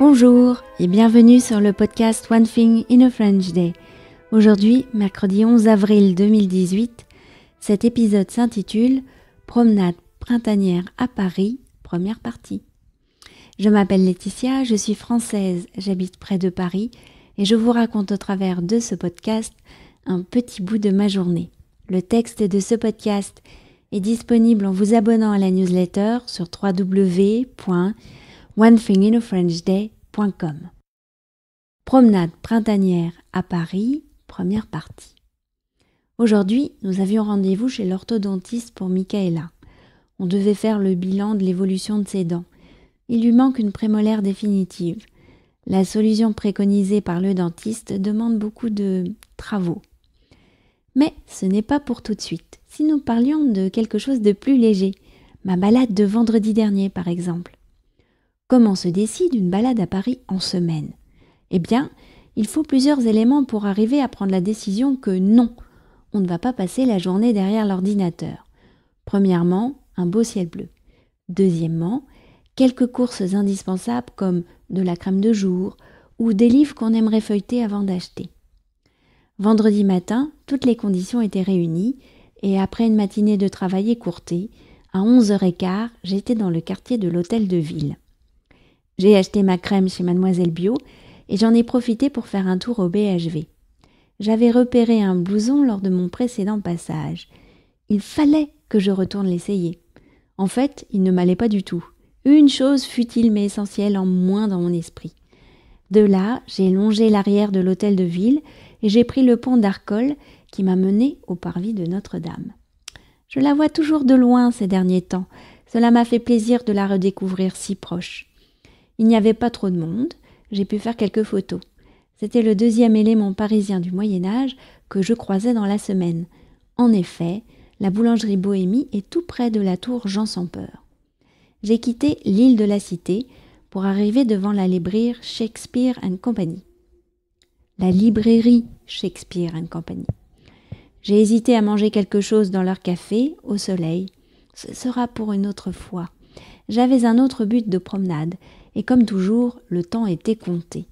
Bonjour et bienvenue sur le podcast One Thing in a French Day. Aujourd'hui, mercredi 11 avril 2018, cet épisode s'intitule Promenade printanière à Paris, première partie. Je m'appelle Laetitia, je suis française, j'habite près de Paris et je vous raconte au travers de ce podcast un petit bout de ma journée. Le texte de ce podcast est disponible en vous abonnant à la newsletter sur www onethinginafrenchday.com. Promenade printanière à Paris, première partie. Aujourd'hui, nous avions rendez-vous chez l'orthodontiste pour Michaela. On devait faire le bilan de l'évolution de ses dents. Il lui manque une prémolaire définitive. La solution préconisée par le dentiste demande beaucoup de travaux. Mais ce n'est pas pour tout de suite. Si nous parlions de quelque chose de plus léger, ma balade de vendredi dernier par exemple. Comment se décide une balade à Paris en semaine Eh bien, il faut plusieurs éléments pour arriver à prendre la décision que non, on ne va pas passer la journée derrière l'ordinateur. Premièrement, un beau ciel bleu. Deuxièmement, quelques courses indispensables comme de la crème de jour ou des livres qu'on aimerait feuilleter avant d'acheter. Vendredi matin, toutes les conditions étaient réunies et après une matinée de travail écourtée, à 11h15, j'étais dans le quartier de l'hôtel de ville. J'ai acheté ma crème chez Mademoiselle Bio et j'en ai profité pour faire un tour au BHV. J'avais repéré un blouson lors de mon précédent passage. Il fallait que je retourne l'essayer. En fait, il ne m'allait pas du tout. Une chose futile mais essentielle en moins dans mon esprit. De là, j'ai longé l'arrière de l'hôtel de ville et j'ai pris le pont d'Arcole qui m'a mené au parvis de Notre-Dame. Je la vois toujours de loin ces derniers temps. Cela m'a fait plaisir de la redécouvrir si proche. Il n'y avait pas trop de monde, j'ai pu faire quelques photos. C'était le deuxième élément parisien du Moyen Âge que je croisais dans la semaine. En effet, la boulangerie Bohémie est tout près de la tour Jean sans peur. J'ai quitté l'île de la Cité pour arriver devant la librairie Shakespeare and Company. La librairie Shakespeare and Company. J'ai hésité à manger quelque chose dans leur café, au soleil. Ce sera pour une autre fois. J'avais un autre but de promenade, et comme toujours, le temps était compté.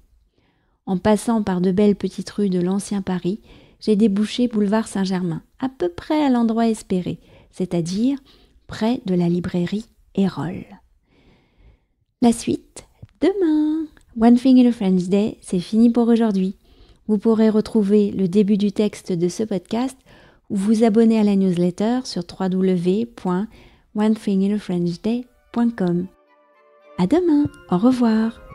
En passant par de belles petites rues de l'ancien Paris, j'ai débouché boulevard Saint-Germain, à peu près à l'endroit espéré, c'est-à-dire près de la librairie Erol. La suite, demain. One Thing in a French Day, c'est fini pour aujourd'hui. Vous pourrez retrouver le début du texte de ce podcast ou vous abonner à la newsletter sur www.onethinginafrenchday.com. À demain, au revoir.